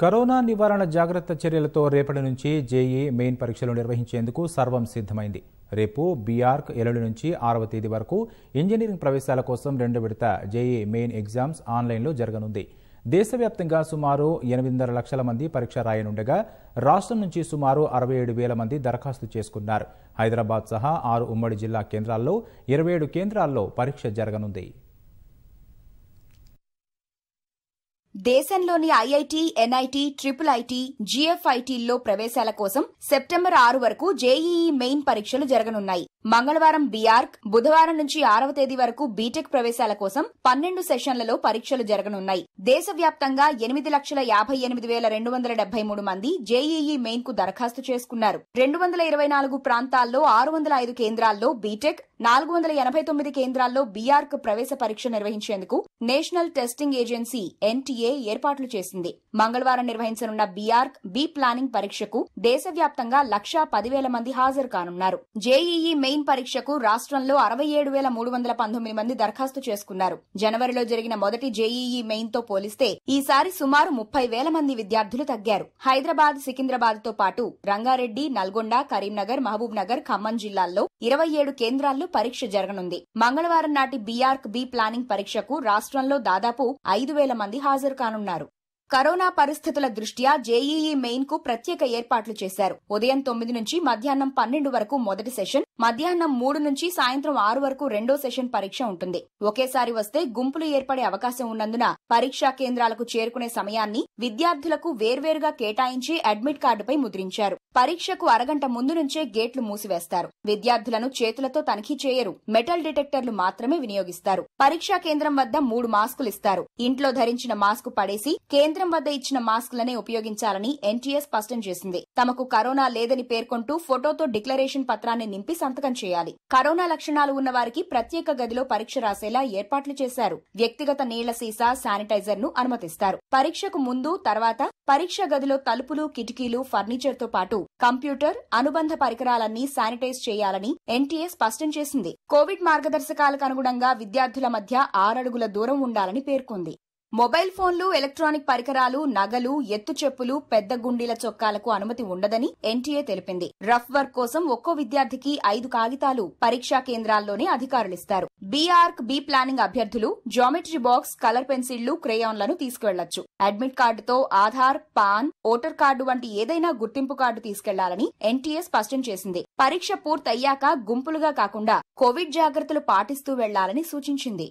corona నివారణ జాగ్రత్త చర్యలతో రేపటి నుంచి జేఈ మెయిన్ పరీక్షలు నిర్వహించేందుకు సర్వం సిద్ధమైంది రేపు బీఆర్క్ ఏడు నుంచి ఆరవ తేదీ వరకు ఇంజనీరింగ్ ప్రవేశాల కోసం రెండు విడత జేఈ మెయిన్ ఎగ్జామ్స్ ఆన్లైన్లో జరగనుంది దేశవ్యాప్తంగా సుమారు ఎనిమిదిన్నర లక్షల మంది పరీక్ష రాయనుండగా రాష్ట్రం నుంచి సుమారు అరవై ఏడు వేల మంది దరఖాస్తు చేసుకున్నారు హైదరాబాద్ సహా ఆరు ఉమ్మడి జిల్లా కేంద్రాల్లో ఇరవై ఏడు కేంద్రాల్లో పరీక్ష జరగనుంది దేశంలోని ఐఐటి ఎన్ఐటి ట్రిపుల్ ఐటి జీఎఫ్ఐటీల్లో ప్రవేశాల కోసం సెప్టెంబర్ ఆరు వరకు జేఈఈ మెయిన్ పరీక్షలు జరగనున్నాయి మంగళవారం బీఆర్క్ బుధవారం నుంచి ఆరవ తేదీ వరకు బీటెక్ ప్రవేశాల కోసం పన్నెండు సెషన్లలో పరీక్షలు జరగనున్నాయి దేశవ్యాప్తంగా ఎనిమిది లక్షల యాభై ఎనిమిది వేల రెండు వందల డెబ్బై మూడు మంది జేఈఈ మెయిన్ కు దరఖాస్తు చేసుకున్నారు రెండు వందల ఇరవై నాలుగు ప్రాంతాల్లో ఆరు వందల ఐదు కేంద్రాల్లో బీటెక్ నాలుగు వందల ఎనభై తొమ్మిది కేంద్రాల్లో బీఆర్క్ ప్రవేశ పరీక్ష నిర్వహించేందుకు నేషనల్ టెస్టింగ్ ఏజెన్సీ ఎన్టీఏ ఏర్పాట్లు చేసింది మంగళవారం నిర్వహించనున్న బీఆర్క్ బీ ప్లానింగ్ పరీక్షకు దేశవ్యాప్తంగా లక్షా పదివేల మంది హాజరు కానున్నారు జేఈఈ మెయిన్ పరీక్షకు రాష్ట్రంలో అరవై ఏడు వేల మూడు వందల పంతొమ్మిది మంది దరఖాస్తు చేసుకున్నారు జనవరిలో జరిగిన మొదటి జేఈఈ మెయిన్ తో పోలిస్తే ఈసారి సుమారు ముప్పై వేల మంది విద్యార్థులు తగ్గారు హైదరాబాద్ సికింద్రాబాద్ తో పాటు రంగారెడ్డి నల్గొండ కరీంనగర్ మహబూబ్ నగర్ ఖమ్మం జిల్లాల్లో ఇరవై ఏడు కేంద్రాల్లో పరీక్ష జరగనుంది మంగళవారం నాటి బీఆర్క్ బి ప్లానింగ్ పరీక్షకు రాష్ట్రంలో దాదాపు ఐదు వేల మంది హాజరు కానున్నారు కరోనా పరిస్థితుల దృష్ట్యా జేఈఈ మెయిన్ కు ప్రత్యేక ఏర్పాట్లు చేశారు ఉదయం తొమ్మిది నుంచి మధ్యాహ్నం పన్నెండు వరకు మొదటి సెషన్ మధ్యాహ్నం మూడు నుంచి సాయంత్రం ఆరు వరకు రెండో సెషన్ పరీక్ష ఉంటుంది ఒకేసారి వస్తే గుంపులు ఏర్పడే అవకాశం ఉన్నందున పరీక్షా కేంద్రాలకు చేరుకునే సమయాన్ని విద్యార్థులకు వేర్వేరుగా కేటాయించి అడ్మిట్ కార్డుపై ముద్రించారు పరీక్షకు అరగంట ముందు నుంచే గేట్లు మూసివేస్తారు విద్యార్థులను చేతులతో తనిఖీ చేయరు మెటల్ డిటెక్టర్లు మాత్రమే వినియోగిస్తారు పరీక్షా కేంద్రం వద్ద మూడు మాస్కులు ఇస్తారు ఇంట్లో ధరించిన మాస్క్ పడేసి కేంద్రం వద్ద ఇచ్చిన మాస్కులనే ఉపయోగించాలని ఎన్టీఎస్ స్పష్టం చేసింది తమకు కరోనా లేదని పేర్కొంటూ ఫోటోతో డిక్లరేషన్ పత్రాన్ని నింపి సంతకం చేయాలి కరోనా లక్షణాలు ఉన్న వారికి ప్రత్యేక గదిలో పరీక్ష రాసేలా ఏర్పాట్లు చేశారు వ్యక్తిగత నీళ్ల సీసా శానిటైజర్ ను అనుమతిస్తారు పరీక్షకు ముందు తర్వాత పరీక్ష గదిలో తలుపులు కిటికీలు ఫర్నిచర్తో పాటు కంప్యూటర్ అనుబంధ పరికరాలన్నీ శానిటైజ్ చేయాలని ఎన్టీఏ స్పష్టం చేసింది కోవిడ్ మార్గదర్శకాలకు అనుగుణంగా విద్యార్థుల మధ్య ఆరడుగుల దూరం ఉండాలని పేర్కొంది మొబైల్ ఫోన్లు ఎలక్ట్రానిక్ పరికరాలు నగలు ఎత్తు చెప్పులు పెద్ద గుండీల చొక్కాలకు అనుమతి ఉండదని ఎన్టీఏ తెలిపింది రఫ్ వర్క్ కోసం ఒక్కో విద్యార్థికి ఐదు కాగితాలు పరీక్షా కేంద్రాల్లోనే అధికారులిస్తారు బీఆర్క్ బీ ప్లానింగ్ అభ్యర్థులు జామెట్రీ బాక్స్ కలర్ పెన్సిళ్లు క్రేయాన్లను తీసుకువెళ్లొచ్చు అడ్మిట్ కార్డుతో ఆధార్ పాన్ ఓటర్ కార్డు వంటి ఏదైనా గుర్తింపు కార్డు తీసుకెళ్లాలని ఎన్టీఏ స్పష్టం చేసింది పరీక్ష పూర్తయ్యాక గుంపులుగా కాకుండా కోవిడ్ జాగ్రత్తలు పాటిస్తూ వెళ్లాలని సూచించింది